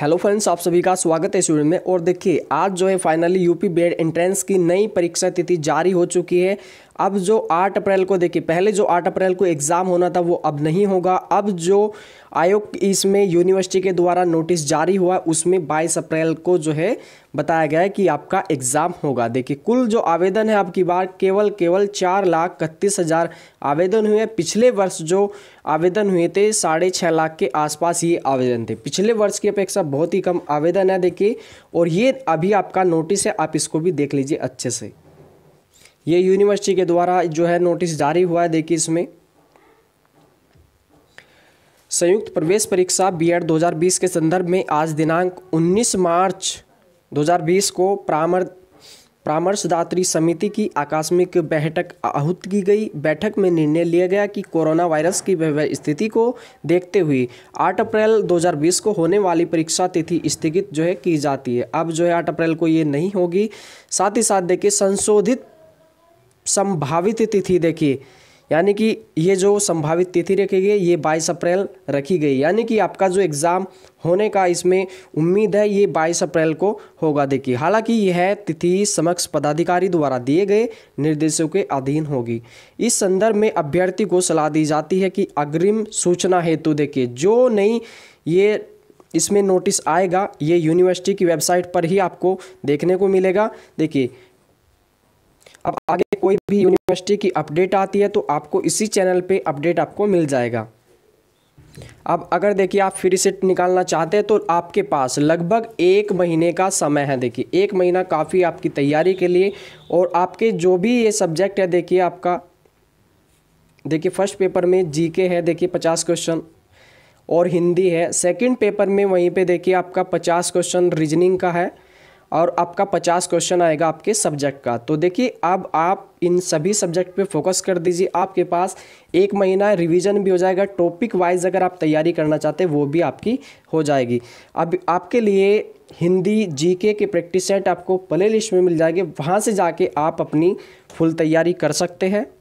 hello friends आप सभी का स्वागत है इस वीडियो में और देखिए आज जो है फाइनली यूपी बेड एंट्रेंस की नई परीक्षा तिथि जारी हो चुकी है अब जो 8 अप्रैल को देखिए पहले जो 8 अप्रैल को एग्ज़ाम होना था वो अब नहीं होगा अब जो आयोग इसमें यूनिवर्सिटी के द्वारा नोटिस जारी हुआ उसमें 22 अप्रैल को जो है बताया गया है कि आपका एग्ज़ाम होगा देखिए कुल जो आवेदन है आपकी बार केवल केवल चार लाख इकतीस हज़ार आवेदन हुए पिछले वर्ष जो आवेदन हुए थे साढ़े छः लाख के आसपास ये आवेदन थे पिछले वर्ष की अपेक्षा बहुत ही कम आवेदन है देखिए और ये अभी आपका नोटिस है आप इसको भी देख लीजिए अच्छे से ये यूनिवर्सिटी के द्वारा जो है नोटिस जारी हुआ है देखिए इसमें संयुक्त प्रवेश परीक्षा बीएड 2020 के संदर्भ में आज दिनांक 19 मार्च 2020 को प्रामर परामर्शदात्री समिति की आकस्मिक बैठक आहूत की गई बैठक में निर्णय लिया गया कि कोरोना वायरस की स्थिति को देखते हुए 8 अप्रैल 2020 को होने वाली परीक्षा तिथि स्थगित जो है की जाती है अब जो है 8 अप्रैल को ये नहीं होगी साथ ही साथ देखिए संशोधित संभावित तिथि देखिए यानी कि ये जो संभावित तिथि रखी गई ये 22 अप्रैल रखी गई यानी कि आपका जो एग्ज़ाम होने का इसमें उम्मीद है ये 22 अप्रैल को होगा देखिए हालांकि यह तिथि समक्ष पदाधिकारी द्वारा दिए गए निर्देशों के अधीन होगी इस संदर्भ में अभ्यर्थी को सलाह दी जाती है कि अग्रिम सूचना हेतु देखिए जो नई ये इसमें नोटिस आएगा ये यूनिवर्सिटी की वेबसाइट पर ही आपको देखने को मिलेगा देखिए अब आगे कोई भी यूनिवर्सिटी की अपडेट आती है तो आपको इसी चैनल पे अपडेट आपको मिल जाएगा अब अगर देखिए आप फ्री सेट निकालना चाहते हैं तो आपके पास लगभग एक महीने का समय है देखिए एक महीना काफ़ी आपकी तैयारी के लिए और आपके जो भी ये सब्जेक्ट है देखिए आपका देखिए फर्स्ट पेपर में जीके है देखिए पचास क्वेश्चन और हिंदी है सेकंड पेपर में वहीं पे देखिए आपका पचास क्वेश्चन रीजनिंग का है और आपका पचास क्वेश्चन आएगा आपके सब्जेक्ट का तो देखिए अब आप इन सभी सब्जेक्ट पे फोकस कर दीजिए आपके पास एक महीना रिवीजन भी हो जाएगा टॉपिक वाइज अगर आप तैयारी करना चाहते हैं वो भी आपकी हो जाएगी अब आपके लिए हिंदी जीके के प्रैक्टिस सेट आपको प्ले लिस्ट में मिल जाएगी वहाँ से जाके आप अपनी फुल तैयारी कर सकते हैं